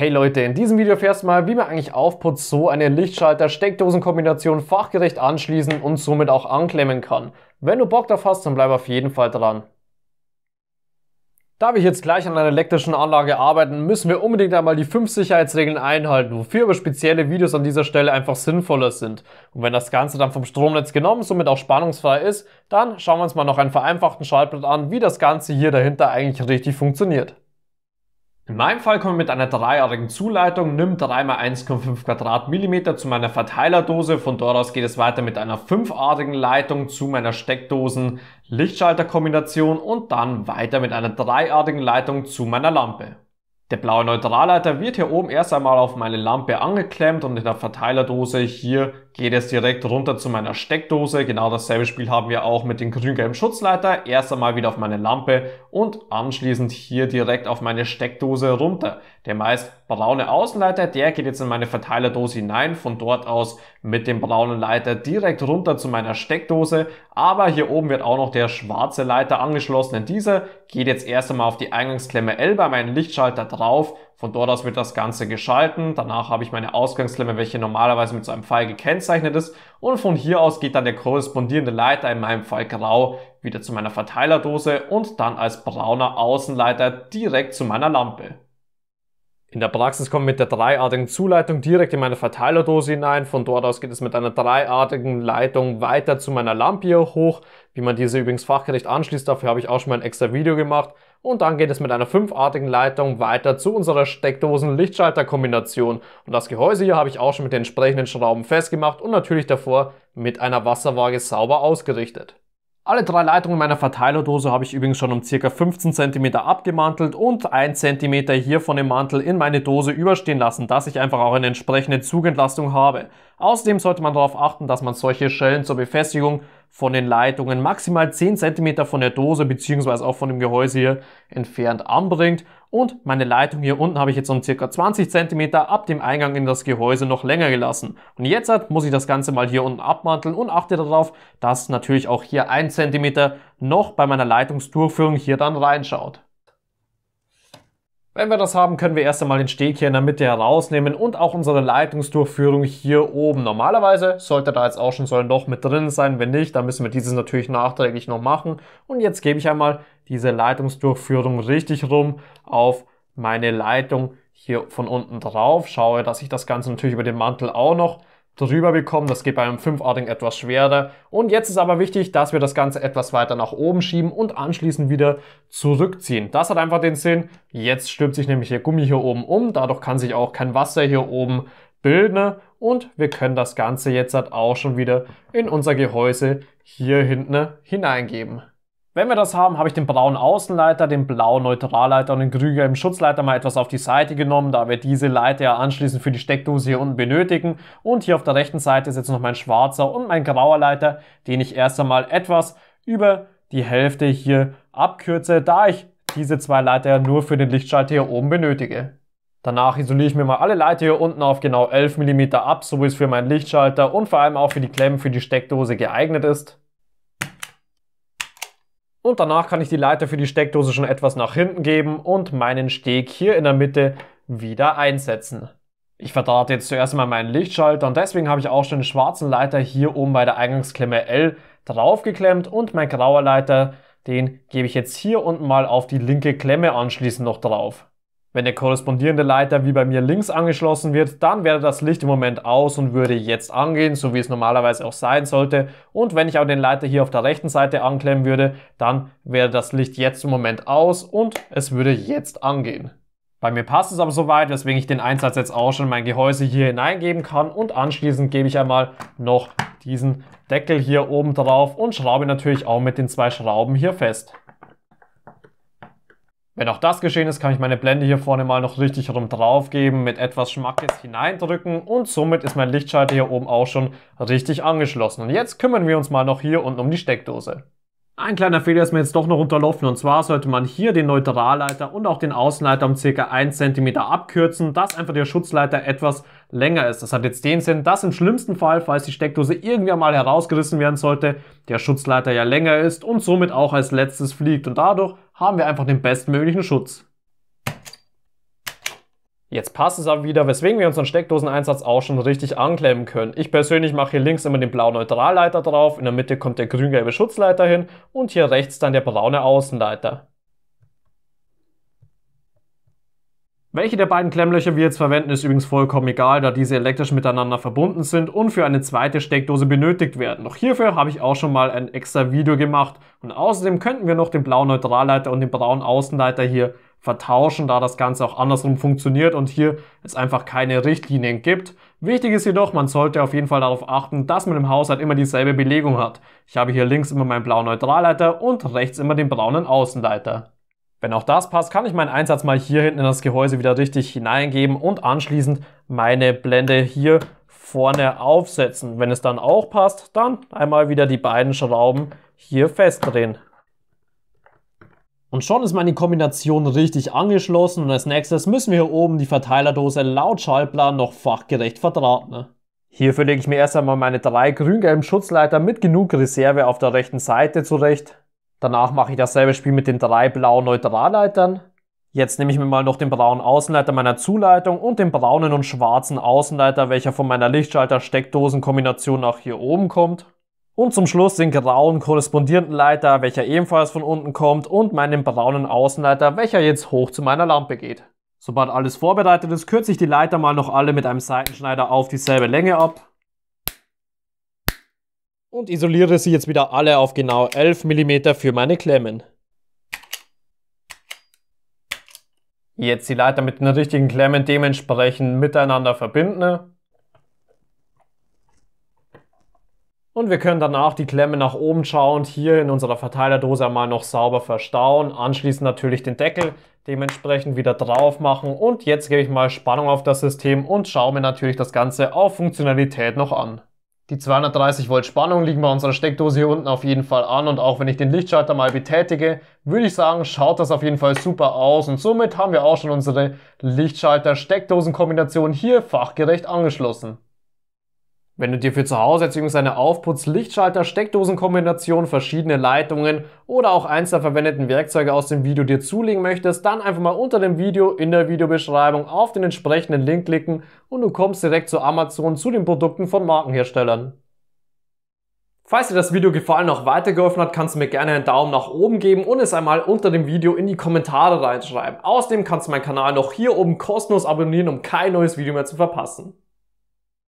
Hey Leute, in diesem Video erfährst du mal, wie man eigentlich aufputzt, so eine Lichtschalter-Steckdosenkombination fachgerecht anschließen und somit auch anklemmen kann. Wenn du Bock drauf hast, dann bleib auf jeden Fall dran. Da wir jetzt gleich an einer elektrischen Anlage arbeiten, müssen wir unbedingt einmal die 5 Sicherheitsregeln einhalten, wofür aber spezielle Videos an dieser Stelle einfach sinnvoller sind. Und wenn das Ganze dann vom Stromnetz genommen, somit auch spannungsfrei ist, dann schauen wir uns mal noch einen vereinfachten Schaltbrett an, wie das Ganze hier dahinter eigentlich richtig funktioniert. In meinem Fall komme ich mit einer dreijährigen Zuleitung nimm 3x1,5 Quadratmillimeter zu meiner Verteilerdose. Von dort aus geht es weiter mit einer fünfartigen Leitung zu meiner Steckdosen Lichtschalterkombination und dann weiter mit einer dreiartigen Leitung zu meiner Lampe. Der blaue Neutralleiter wird hier oben erst einmal auf meine Lampe angeklemmt und in der Verteilerdose hier geht es direkt runter zu meiner Steckdose. Genau dasselbe Spiel haben wir auch mit dem grün-gelben Schutzleiter. Erst einmal wieder auf meine Lampe und anschließend hier direkt auf meine Steckdose runter. Der meist braune Außenleiter, der geht jetzt in meine Verteilerdose hinein. Von dort aus mit dem braunen Leiter direkt runter zu meiner Steckdose. Aber hier oben wird auch noch der schwarze Leiter angeschlossen. Denn dieser geht jetzt erst einmal auf die Eingangsklemme L bei meinem Lichtschalter drauf von dort aus wird das Ganze geschalten. Danach habe ich meine Ausgangsklemme, welche normalerweise mit so einem Pfeil gekennzeichnet ist. Und von hier aus geht dann der korrespondierende Leiter, in meinem Fall grau, wieder zu meiner Verteilerdose und dann als brauner Außenleiter direkt zu meiner Lampe. In der Praxis kommt mit der dreiartigen Zuleitung direkt in meine Verteilerdose hinein. Von dort aus geht es mit einer dreiartigen Leitung weiter zu meiner Lampe hier hoch. Wie man diese übrigens fachgerecht anschließt, dafür habe ich auch schon mal ein extra Video gemacht. Und dann geht es mit einer fünfartigen Leitung weiter zu unserer Steckdosen-Lichtschalter-Kombination. Und das Gehäuse hier habe ich auch schon mit den entsprechenden Schrauben festgemacht und natürlich davor mit einer Wasserwaage sauber ausgerichtet. Alle drei Leitungen meiner Verteilerdose habe ich übrigens schon um ca. 15 cm abgemantelt und 1 cm hier von dem Mantel in meine Dose überstehen lassen, dass ich einfach auch eine entsprechende Zugentlastung habe. Außerdem sollte man darauf achten, dass man solche Schellen zur Befestigung von den Leitungen maximal 10 cm von der Dose bzw. auch von dem Gehäuse hier entfernt anbringt. Und meine Leitung hier unten habe ich jetzt um ca. 20 cm ab dem Eingang in das Gehäuse noch länger gelassen. Und jetzt muss ich das Ganze mal hier unten abmanteln und achte darauf, dass natürlich auch hier 1 cm noch bei meiner Leitungsdurchführung hier dann reinschaut. Wenn wir das haben, können wir erst einmal den Steg hier in der Mitte herausnehmen und auch unsere Leitungsdurchführung hier oben. Normalerweise sollte da jetzt auch schon so ein Loch mit drin sein. Wenn nicht, dann müssen wir dieses natürlich nachträglich noch machen. Und jetzt gebe ich einmal diese Leitungsdurchführung richtig rum auf meine Leitung hier von unten drauf. Schaue, dass ich das Ganze natürlich über den Mantel auch noch drüber bekommen. Das geht bei einem fünfartigen etwas schwerer. Und jetzt ist aber wichtig, dass wir das Ganze etwas weiter nach oben schieben und anschließend wieder zurückziehen. Das hat einfach den Sinn. Jetzt stülpt sich nämlich der Gummi hier oben um. Dadurch kann sich auch kein Wasser hier oben bilden. Und wir können das Ganze jetzt halt auch schon wieder in unser Gehäuse hier hinten hineingeben. Wenn wir das haben, habe ich den braunen Außenleiter, den blauen Neutralleiter und den grünen Schutzleiter mal etwas auf die Seite genommen, da wir diese Leiter ja anschließend für die Steckdose hier unten benötigen. Und hier auf der rechten Seite ist jetzt noch mein schwarzer und mein grauer Leiter, den ich erst einmal etwas über die Hälfte hier abkürze, da ich diese zwei Leiter nur für den Lichtschalter hier oben benötige. Danach isoliere ich mir mal alle Leiter hier unten auf genau 11 mm ab, so wie es für meinen Lichtschalter und vor allem auch für die Klemmen für die Steckdose geeignet ist und danach kann ich die Leiter für die Steckdose schon etwas nach hinten geben und meinen Steg hier in der Mitte wieder einsetzen. Ich verdrahte jetzt zuerst mal meinen Lichtschalter und deswegen habe ich auch schon den schwarzen Leiter hier oben bei der Eingangsklemme L draufgeklemmt und mein grauer Leiter, den gebe ich jetzt hier unten mal auf die linke Klemme anschließend noch drauf. Wenn der korrespondierende Leiter wie bei mir links angeschlossen wird, dann wäre das Licht im Moment aus und würde jetzt angehen, so wie es normalerweise auch sein sollte. Und wenn ich aber den Leiter hier auf der rechten Seite anklemmen würde, dann wäre das Licht jetzt im Moment aus und es würde jetzt angehen. Bei mir passt es aber soweit, weswegen ich den Einsatz jetzt auch schon in mein Gehäuse hier hineingeben kann und anschließend gebe ich einmal noch diesen Deckel hier oben drauf und schraube natürlich auch mit den zwei Schrauben hier fest. Wenn auch das geschehen ist, kann ich meine Blende hier vorne mal noch richtig rum drauf geben, mit etwas Schmackes hineindrücken und somit ist mein Lichtschalter hier oben auch schon richtig angeschlossen. Und jetzt kümmern wir uns mal noch hier unten um die Steckdose. Ein kleiner Fehler ist mir jetzt doch noch unterlaufen und zwar sollte man hier den Neutralleiter und auch den Außenleiter um ca. 1 cm abkürzen, dass einfach der Schutzleiter etwas länger ist. Das hat jetzt den Sinn, dass im schlimmsten Fall, falls die Steckdose irgendwann mal herausgerissen werden sollte, der Schutzleiter ja länger ist und somit auch als letztes fliegt und dadurch haben wir einfach den bestmöglichen Schutz. Jetzt passt es aber wieder, weswegen wir unseren Steckdoseneinsatz auch schon richtig anklemmen können. Ich persönlich mache hier links immer den blauen Neutralleiter drauf, in der Mitte kommt der grün-gelbe Schutzleiter hin und hier rechts dann der braune Außenleiter. Welche der beiden Klemmlöcher wir jetzt verwenden, ist übrigens vollkommen egal, da diese elektrisch miteinander verbunden sind und für eine zweite Steckdose benötigt werden. Doch hierfür habe ich auch schon mal ein extra Video gemacht. Und außerdem könnten wir noch den blauen Neutralleiter und den braunen Außenleiter hier vertauschen, da das Ganze auch andersrum funktioniert und hier es einfach keine Richtlinien gibt. Wichtig ist jedoch, man sollte auf jeden Fall darauf achten, dass man im Haushalt immer dieselbe Belegung hat. Ich habe hier links immer meinen blauen Neutralleiter und rechts immer den braunen Außenleiter. Wenn auch das passt, kann ich meinen Einsatz mal hier hinten in das Gehäuse wieder richtig hineingeben und anschließend meine Blende hier vorne aufsetzen. Wenn es dann auch passt, dann einmal wieder die beiden Schrauben hier festdrehen. Und schon ist meine Kombination richtig angeschlossen und als nächstes müssen wir hier oben die Verteilerdose laut Schallplan noch fachgerecht verdrahten. Hierfür lege ich mir erst einmal meine drei grün-gelben Schutzleiter mit genug Reserve auf der rechten Seite zurecht. Danach mache ich dasselbe Spiel mit den drei blauen Neutralleitern. Jetzt nehme ich mir mal noch den braunen Außenleiter meiner Zuleitung und den braunen und schwarzen Außenleiter, welcher von meiner lichtschalter steckdosen kombination nach hier oben kommt. Und zum Schluss den grauen korrespondierenden Leiter, welcher ebenfalls von unten kommt und meinen braunen Außenleiter, welcher jetzt hoch zu meiner Lampe geht. Sobald alles vorbereitet ist, kürze ich die Leiter mal noch alle mit einem Seitenschneider auf dieselbe Länge ab und isoliere sie jetzt wieder alle auf genau 11 mm für meine Klemmen. Jetzt die Leiter mit den richtigen Klemmen dementsprechend miteinander verbinden. Und wir können danach die Klemme nach oben schauend hier in unserer Verteilerdose einmal noch sauber verstauen. Anschließend natürlich den Deckel dementsprechend wieder drauf machen. Und jetzt gebe ich mal Spannung auf das System und schaue mir natürlich das Ganze auf Funktionalität noch an. Die 230 Volt Spannung liegen bei unserer Steckdose hier unten auf jeden Fall an und auch wenn ich den Lichtschalter mal betätige, würde ich sagen, schaut das auf jeden Fall super aus und somit haben wir auch schon unsere Lichtschalter-Steckdosen-Kombination hier fachgerecht angeschlossen. Wenn du dir für zu Hause bzw. eine Aufputz-Lichtschalter, Steckdosenkombination, verschiedene Leitungen oder auch eins der verwendeten Werkzeuge aus dem Video dir zulegen möchtest, dann einfach mal unter dem Video in der Videobeschreibung auf den entsprechenden Link klicken und du kommst direkt zu Amazon zu den Produkten von Markenherstellern. Falls dir das Video gefallen und auch weitergeholfen hat, kannst du mir gerne einen Daumen nach oben geben und es einmal unter dem Video in die Kommentare reinschreiben. Außerdem kannst du meinen Kanal noch hier oben kostenlos abonnieren, um kein neues Video mehr zu verpassen.